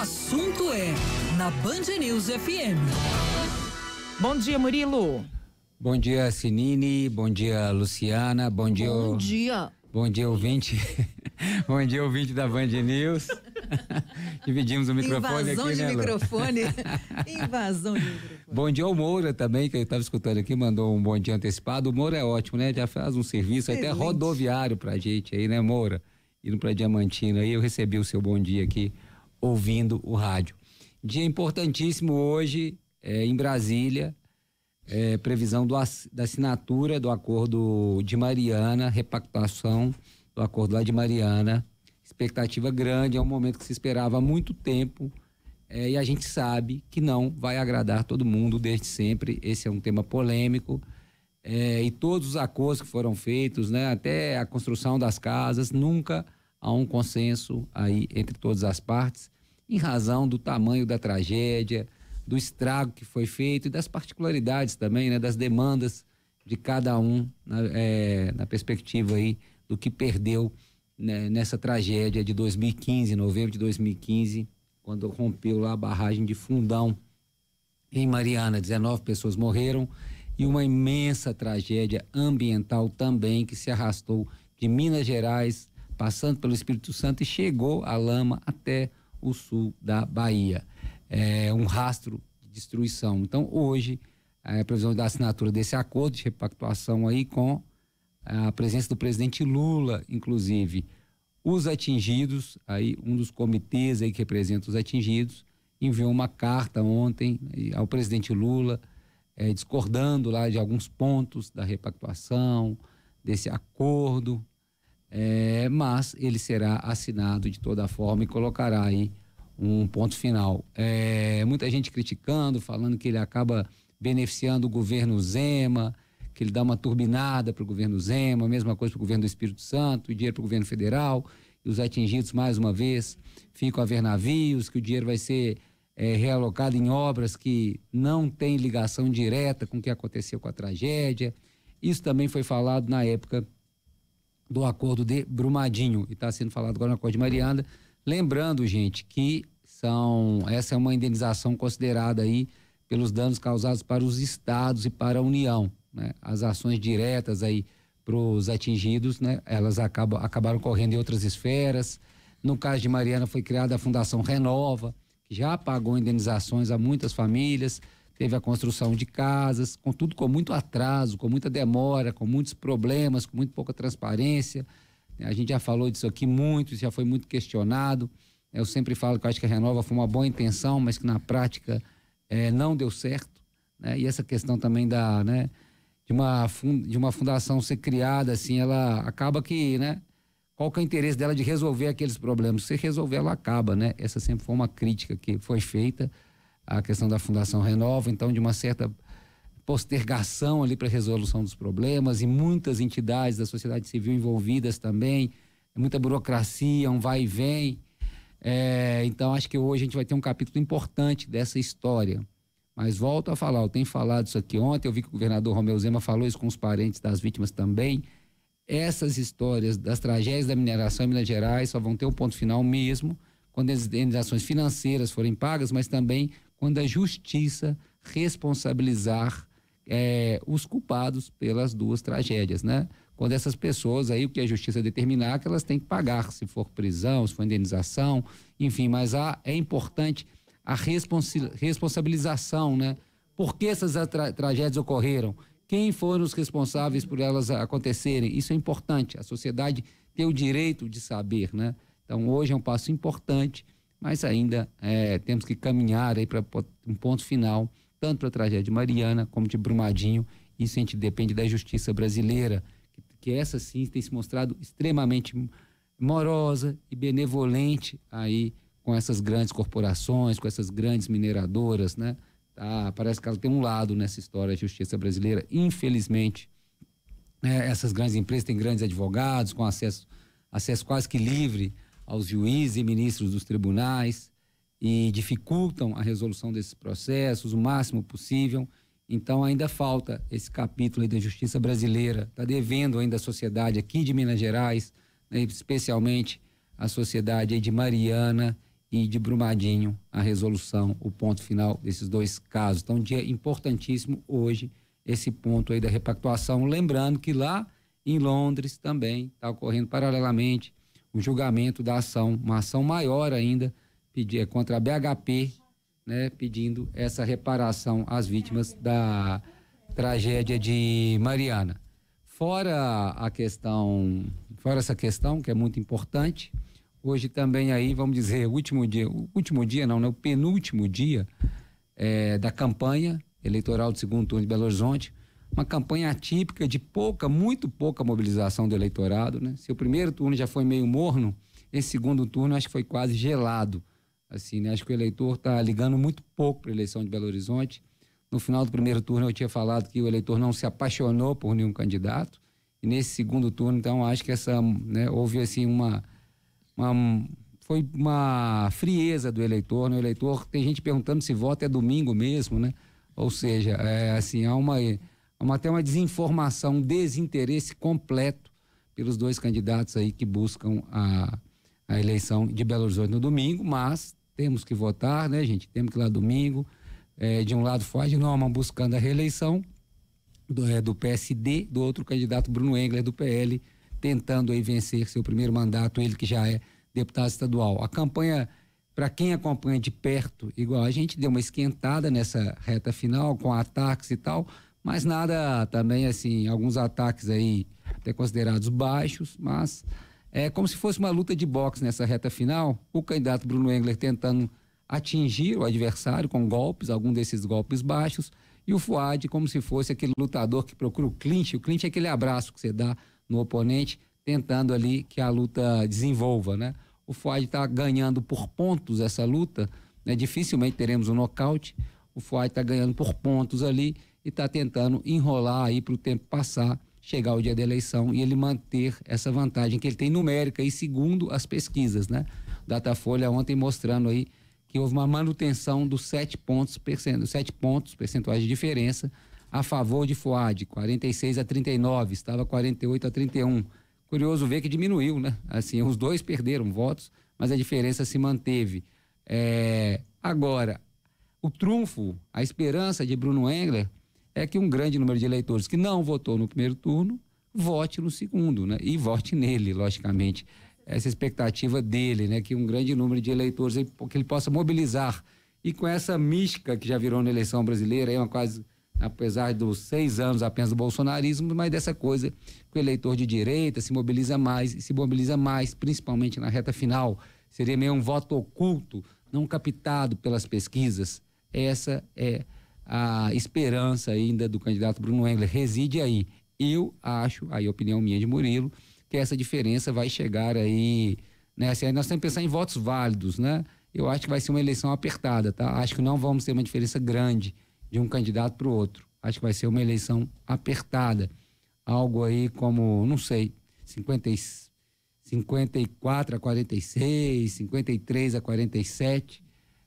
assunto é na Band News FM. Bom dia, Murilo. Bom dia, Sinine. Bom dia, Luciana. Bom dia. Bom dia. Bom dia, ouvinte. Bom dia, ouvinte da Band News. Dividimos o microfone Invasão aqui, de né, microfone. Invasão de microfone. Bom dia ao Moura também, que eu estava escutando aqui, mandou um bom dia antecipado. O Moura é ótimo, né? Já faz um serviço Excelente. até rodoviário pra gente aí, né, Moura? Indo pra Diamantina aí, eu recebi o seu bom dia aqui ouvindo o rádio. Dia importantíssimo hoje é, em Brasília, é, previsão do, da assinatura do acordo de Mariana, repactuação do acordo lá de Mariana. Expectativa grande, é um momento que se esperava há muito tempo. É, e a gente sabe que não vai agradar todo mundo desde sempre. Esse é um tema polêmico. É, e todos os acordos que foram feitos, né, até a construção das casas, nunca a um consenso aí entre todas as partes, em razão do tamanho da tragédia, do estrago que foi feito e das particularidades também, né, das demandas de cada um na, é, na perspectiva aí do que perdeu né, nessa tragédia de 2015, novembro de 2015, quando rompeu lá a barragem de Fundão em Mariana, 19 pessoas morreram e uma imensa tragédia ambiental também que se arrastou de Minas Gerais passando pelo Espírito Santo e chegou a lama até o sul da Bahia. É um rastro de destruição. Então, hoje, é, a previsão da assinatura desse acordo de repactuação aí com é, a presença do presidente Lula, inclusive. Os atingidos, aí um dos comitês aí que representa os atingidos, enviou uma carta ontem né, ao presidente Lula, é, discordando lá de alguns pontos da repactuação, desse acordo, é, mas ele será assinado de toda forma e colocará aí um ponto final. É, muita gente criticando, falando que ele acaba beneficiando o governo Zema, que ele dá uma turbinada para o governo Zema, mesma coisa para o governo do Espírito Santo, o dinheiro para o governo federal, e os atingidos, mais uma vez, ficam a ver navios, que o dinheiro vai ser é, realocado em obras que não têm ligação direta com o que aconteceu com a tragédia. Isso também foi falado na época do acordo de Brumadinho e está sendo falado agora no acordo de Mariana. Lembrando, gente, que são essa é uma indenização considerada aí pelos danos causados para os estados e para a União. Né? As ações diretas aí para os atingidos, né? elas acabam, acabaram correndo em outras esferas. No caso de Mariana, foi criada a Fundação Renova, que já pagou indenizações a muitas famílias teve a construção de casas, contudo com muito atraso, com muita demora, com muitos problemas, com muito pouca transparência. É, a gente já falou disso aqui muito, já foi muito questionado. É, eu sempre falo que eu acho que a Renova foi uma boa intenção, mas que na prática é, não deu certo. Né? E essa questão também da, né, de, uma de uma fundação ser criada, assim, ela acaba que, né, qual que é o interesse dela de resolver aqueles problemas? Se resolver, ela acaba, né? Essa sempre foi uma crítica que foi feita a questão da Fundação Renova, então de uma certa postergação ali para a resolução dos problemas e muitas entidades da sociedade civil envolvidas também, muita burocracia, um vai e vem. É, então acho que hoje a gente vai ter um capítulo importante dessa história. Mas volto a falar, eu tenho falado isso aqui ontem, eu vi que o governador Romeu Zema falou isso com os parentes das vítimas também. Essas histórias das tragédias da mineração em Minas Gerais só vão ter um ponto final mesmo quando as indenizações financeiras forem pagas, mas também quando a justiça responsabilizar é, os culpados pelas duas tragédias, né? Quando essas pessoas aí, o que a justiça determinar, que elas têm que pagar, se for prisão, se for indenização, enfim, mas há, é importante a responsabilização, né? Por que essas tra tragédias ocorreram? Quem foram os responsáveis por elas acontecerem? Isso é importante. A sociedade tem o direito de saber, né? Então, hoje é um passo importante mas ainda é, temos que caminhar aí para um ponto final, tanto para a tragédia de Mariana como de Brumadinho. Isso a gente depende da justiça brasileira, que, que essa sim tem se mostrado extremamente morosa e benevolente aí com essas grandes corporações, com essas grandes mineradoras, né? Tá, parece que ela tem um lado nessa história da justiça brasileira, infelizmente. É, essas grandes empresas têm grandes advogados com acesso, acesso quase que livre aos juízes e ministros dos tribunais e dificultam a resolução desses processos o máximo possível. Então ainda falta esse capítulo da justiça brasileira, está devendo ainda a sociedade aqui de Minas Gerais, né, especialmente a sociedade de Mariana e de Brumadinho, a resolução, o ponto final desses dois casos. Então, um dia importantíssimo hoje, esse ponto aí da repactuação. Lembrando que lá em Londres também está ocorrendo paralelamente o julgamento da ação, uma ação maior ainda, pedir, é, contra a BHP, né, pedindo essa reparação às vítimas da tragédia de Mariana. Fora a questão, fora essa questão que é muito importante, hoje também aí, vamos dizer, último dia, último dia não, né, o penúltimo dia é, da campanha eleitoral do segundo turno de Belo Horizonte, uma campanha atípica de pouca, muito pouca mobilização do eleitorado, né? Se o primeiro turno já foi meio morno, esse segundo turno acho que foi quase gelado, assim, né? Acho que o eleitor está ligando muito pouco para a eleição de Belo Horizonte. No final do primeiro turno eu tinha falado que o eleitor não se apaixonou por nenhum candidato e nesse segundo turno, então acho que essa, né, houve assim uma, uma foi uma frieza do eleitor, né? O eleitor tem gente perguntando se voto é domingo mesmo, né? Ou seja, é, assim, há uma Vamos até uma desinformação, um desinteresse completo pelos dois candidatos aí que buscam a, a eleição de Belo Horizonte no domingo, mas temos que votar, né, gente? Temos que ir lá domingo. É, de um lado, de Norman buscando a reeleição do, é, do PSD, do outro candidato, Bruno Engler, do PL, tentando aí vencer seu primeiro mandato, ele que já é deputado estadual. A campanha, para quem acompanha de perto, igual a gente deu uma esquentada nessa reta final com ataques e tal, mas nada também, assim, alguns ataques aí até considerados baixos, mas é como se fosse uma luta de boxe nessa reta final. O candidato Bruno Engler tentando atingir o adversário com golpes, algum desses golpes baixos, e o Fuad como se fosse aquele lutador que procura o clinch. O clinch é aquele abraço que você dá no oponente, tentando ali que a luta desenvolva, né? O Fuad está ganhando por pontos essa luta, né? dificilmente teremos um nocaute. O Fuad está ganhando por pontos ali e está tentando enrolar aí para o tempo passar, chegar o dia da eleição e ele manter essa vantagem que ele tem numérica e segundo as pesquisas, né? Datafolha ontem mostrando aí que houve uma manutenção dos sete pontos, percento, sete pontos percentuais de diferença a favor de Fuad, 46 a 39, estava 48 a 31. Curioso ver que diminuiu, né? Assim, os dois perderam votos, mas a diferença se manteve. É... agora, o trunfo, a esperança de Bruno Engler é que um grande número de eleitores que não votou no primeiro turno vote no segundo, né? E vote nele, logicamente. Essa expectativa dele, né? Que um grande número de eleitores que ele possa mobilizar. E com essa mística que já virou na eleição brasileira, é uma quase, apesar dos seis anos apenas do bolsonarismo, mas dessa coisa que o eleitor de direita se mobiliza mais e se mobiliza mais, principalmente na reta final. Seria meio um voto oculto, não captado pelas pesquisas. Essa é a esperança ainda do candidato Bruno Engler reside aí. Eu acho, aí opinião minha de Murilo, que essa diferença vai chegar aí, né? Assim, aí nós temos que pensar em votos válidos, né? Eu acho que vai ser uma eleição apertada, tá? Acho que não vamos ter uma diferença grande de um candidato para o outro. Acho que vai ser uma eleição apertada. Algo aí como, não sei, 50, 54 a 46, 53 a 47.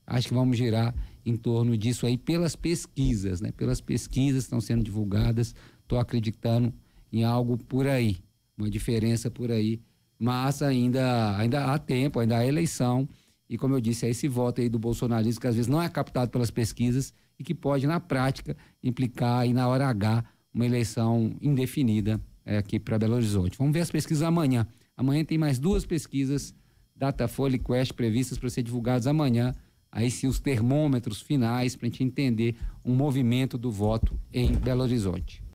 Acho que vamos girar em torno disso aí pelas pesquisas, né? Pelas pesquisas que estão sendo divulgadas, estou acreditando em algo por aí, uma diferença por aí, mas ainda, ainda há tempo, ainda há eleição e como eu disse, é esse voto aí do bolsonarismo que às vezes não é captado pelas pesquisas e que pode na prática implicar aí na hora H uma eleição indefinida é, aqui para Belo Horizonte. Vamos ver as pesquisas amanhã. Amanhã tem mais duas pesquisas Datafolha e Quest previstas para ser divulgadas amanhã aí sim os termômetros finais para a gente entender o um movimento do voto em Belo Horizonte.